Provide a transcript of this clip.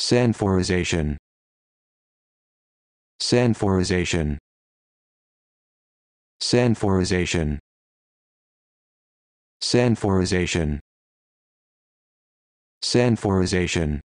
Sanforization. Sanforization. Sanforization. Sanforization. Sanforization.